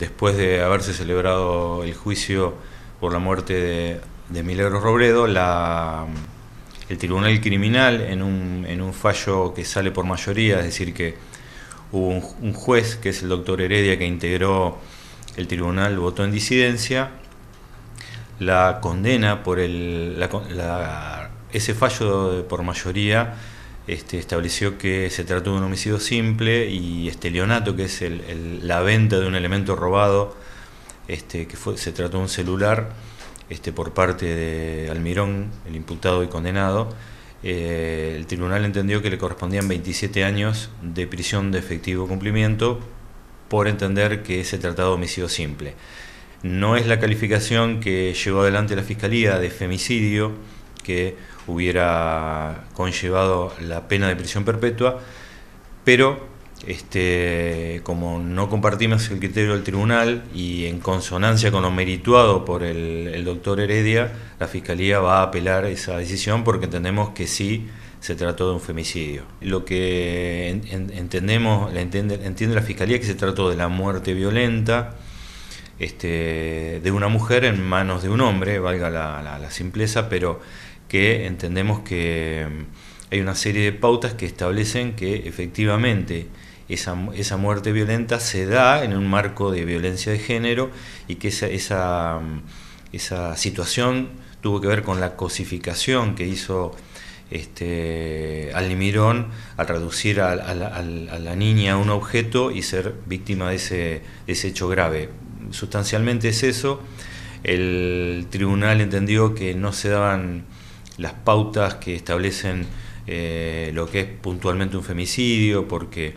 después de haberse celebrado el juicio por la muerte de, de Milagros el Tribunal Criminal, en un, fallo que sale por mayoría, es decir, que hubo un, juez, que es el doctor Heredia, que integró el tribunal, votó en disidencia, la condena por ese fallo por mayoría este, estableció que se trató de un homicidio simple y este Leonato, que es la venta de un elemento robado, este, que se trató de un celular este, por parte de Almirón, el imputado y condenado. Eh, el tribunal entendió que le correspondían 27 años de prisión de efectivo cumplimiento por entender que se trataba de homicidio simple. No es la calificación que llevó adelante la Fiscalía de femicidio, que hubiera conllevado la pena de prisión perpetua, pero este, como no compartimos el criterio del tribunal y en consonancia con lo merituado por el, doctor Heredia, la Fiscalía va a apelar esa decisión porque entendemos que sí se trató de un femicidio. Lo que entendemos, la entiende, entiende, la Fiscalía que se trató de la muerte violenta este, de una mujer en manos de un hombre, valga la, la simpleza, pero que entendemos que mm, hay una serie de pautas que establecen que efectivamente esa, muerte violenta se da en un marco de violencia de género y que esa, esa, mm, esa situación tuvo que ver con la cosificación que hizo este, Almirón al reducir a, a, la niña a un objeto y ser víctima de ese, de ese hecho grave. Sustancialmente es eso. El tribunal entendió que no se daban las pautas que establecen eh, lo que es puntualmente un femicidio, porque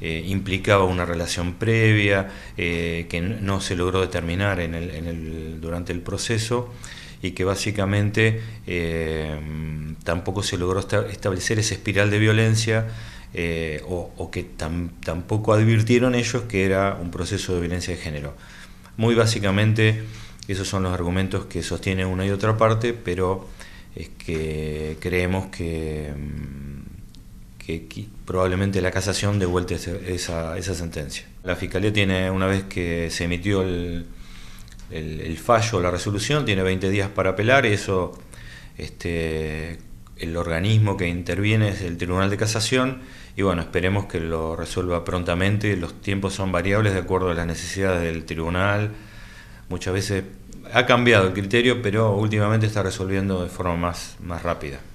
eh, implicaba una relación previa eh, que no se logró determinar en el, durante el proceso y que básicamente tampoco se logró establecer esa espiral de violencia o, que tampoco advirtieron ellos que era un proceso de violencia de género. Muy básicamente esos son los argumentos que sostiene una y otra parte, pero es que creemos que, mm, que, probablemente la casación devuelta esa, esa sentencia. La Fiscalía tiene, una vez que se emitió el, el, fallo, la resolución, tiene 20 días para apelar y eso, este, el organismo que interviene es el Tribunal de Casación y bueno, esperemos que lo resuelva prontamente. Los tiempos son variables de acuerdo a las necesidades del tribunal. Muchas veces ha cambiado el criterio, pero últimamente está resolviendo de forma más, rápida.